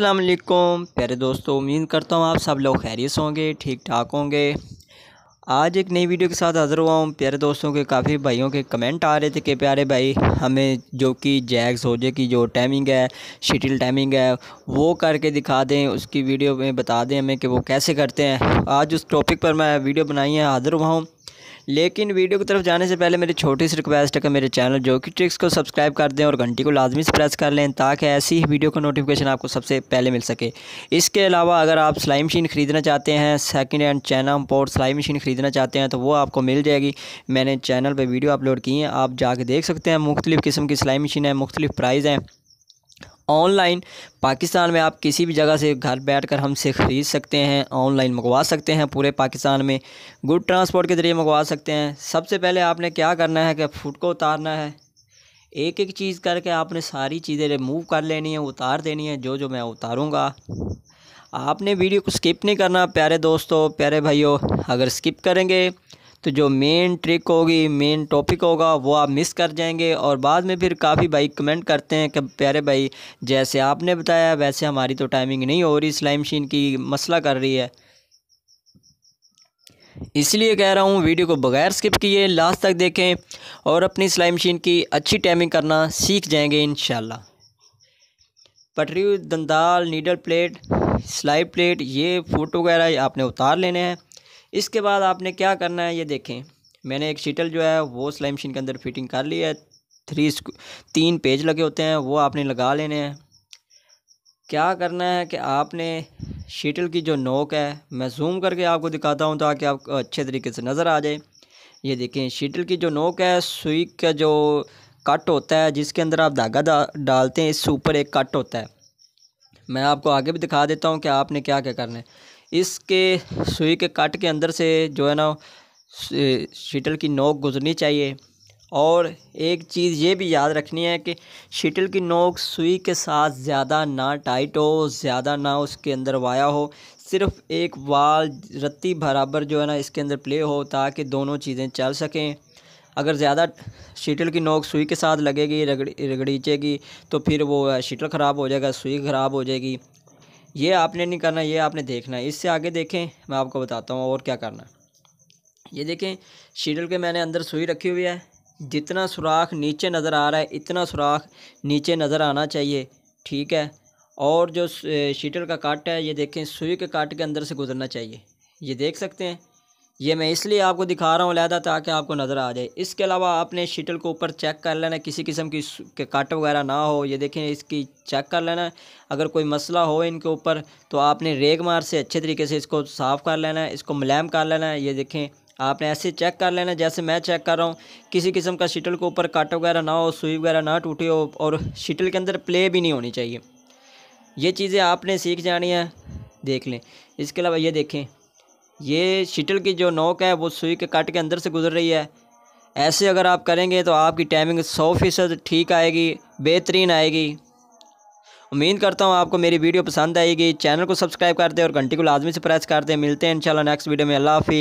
अल्लाम प्यारे दोस्तों उम्मीद करता हूँ आप सब लोग खैरियत होंगे ठीक ठाक होंगे आज एक नई वीडियो के साथ हाज़िर हुआ हूँ प्यारे दोस्तों के काफ़ी भाइयों के कमेंट आ रहे थे कि प्यारे भाई हमें जो कि जैग सोजे की जो टाइमिंग है शिटिल टाइमिंग है वो करके दिखा दें उसकी वीडियो में बता दें हमें कि वो कैसे करते हैं आज उस टॉपिक पर मैं वीडियो बनाई है हाज़िर हुआ हूँ लेकिन वीडियो की तरफ जाने से पहले मेरी छोटी सी रिक्वेस्ट है कि मेरे चैनल जो कि ट्रिक्स को सब्सक्राइब कर दें और घंटी को लाजमी से प्रेस कर लें ताकि ऐसी ही वीडियो का नोटिफिकेशन आपको सबसे पहले मिल सके इसके अलावा अगर आप सिलाई मशीन ख़रीदना चाहते हैं सेकेंड हैंड चाइना इम्पोर्ट सिलाई मशीन ख़रीदना चाहते हैं तो वो आपको मिल जाएगी मैंने चैनल पर वीडियो अपलोड की है आप जाके देख सकते हैं मुख्तलिफ़ किस्म की सिलाई मशीन है मुख्तलिफ़ प्राइज़ हैं ऑनलाइन पाकिस्तान में आप किसी भी जगह से घर बैठकर हमसे ख़रीद सकते हैं ऑनलाइन मंगवा सकते हैं पूरे पाकिस्तान में गुड ट्रांसपोर्ट के ज़रिए मंगवा सकते हैं सबसे पहले आपने क्या करना है कि फूड को उतारना है एक एक चीज़ करके आपने सारी चीज़ें रिमूव कर लेनी है उतार देनी है जो जो मैं उतारूँगा आपने वीडियो को स्किप नहीं करना प्यारे दोस्तों प्यारे भाइयों अगर स्किप करेंगे तो जो मेन ट्रिक होगी मेन टॉपिक होगा वो आप मिस कर जाएंगे और बाद में फिर काफ़ी भाई कमेंट करते हैं कि प्यारे भाई जैसे आपने बताया वैसे हमारी तो टाइमिंग नहीं हो रही सिलाई मशीन की मसला कर रही है इसलिए कह रहा हूँ वीडियो को बगैर स्किप किए लास्ट तक देखें और अपनी सिलाई मशीन की अच्छी टाइमिंग करना सीख जाएंगे इन पटरी दंदाल नीडल प्लेट स्लाइड प्लेट ये फ़ोटो वगैरह आपने उतार लेने हैं इसके बाद आपने क्या करना है ये देखें मैंने एक शीटल जो है वो सिलाई मशीन के अंदर फिटिंग कर ली है थ्री तीन पेज लगे होते हैं वो आपने लगा लेने हैं क्या करना है कि आपने शीटल की जो नोक है मैं जूम करके आपको दिखाता हूँ ताकि आपको अच्छे तरीके से नज़र आ जाए ये देखें शीटल की जो नोक है सुई का जो कट होता है जिसके अंदर आप धागा डालते हैं इससे ऊपर एक कट होता है मैं आपको आगे भी दिखा देता हूँ कि आपने क्या क्या करना है इसके सुई के काट के अंदर से जो है ना शीटल की नोक गुजरनी चाहिए और एक चीज़ ये भी याद रखनी है कि शीटल की नोक सुई के साथ ज़्यादा ना टाइट हो ज़्यादा ना उसके अंदर वाया हो सिर्फ एक वाल रत्ती बराबर जो है ना इसके अंदर प्ले हो ताकि दोनों चीज़ें चल सकें अगर ज़्यादा शीटल की नोक सुई के साथ लगेगी रगड़ी रगड़ीचेगी तो फिर वो शीटल ख़राब हो जाएगा सुई ख़राब हो जाएगी ये आपने नहीं करना ये आपने देखना है इससे आगे देखें मैं आपको बताता हूँ और क्या करना ये देखें शीडल के मैंने अंदर सुई रखी हुई है जितना सुराख नीचे नज़र आ रहा है इतना सुराख नीचे नज़र आना चाहिए ठीक है और जो शीटल का काट है ये देखें सुई के काट के अंदर से गुजरना चाहिए ये देख सकते हैं ये मैं इसलिए आपको दिखा रहा हूँ लहदा ताकि आपको नज़र आ जाए इसके अलावा आपने शीटल को ऊपर चेक कर लेना किसी किस्म की कट काट वगैरह ना हो ये देखें इसकी चेक कर लेना अगर कोई मसला हो इनके ऊपर तो आपने रेग मार से अच्छे तरीके से इसको साफ़ कर लेना है इसको मुलैम कर लेना है ये देखें आपने ऐसे चेक कर लेना जैसे मैं चेक कर रहा हूँ किसी किस्म का शीटल के ऊपर कट वगैरह ना हो सुई वगैरह ना टूटे हो और शीटल के अंदर प्ले भी नहीं होनी चाहिए ये चीज़ें आपने सीख जानी है देख लें इसके अलावा ये देखें ये शिटल की जो नोक है वो सुई के कट के अंदर से गुजर रही है ऐसे अगर आप करेंगे तो आपकी टाइमिंग सौ फीसद ठीक आएगी बेहतरीन आएगी उम्मीद करता हूँ आपको मेरी वीडियो पसंद आएगी चैनल को सब्सक्राइब कर दें और घंटी को लाजमी से प्रेस कर दें मिलते हैं इंशाल्लाह नेक्स्ट वीडियो में अल्लाह हाफि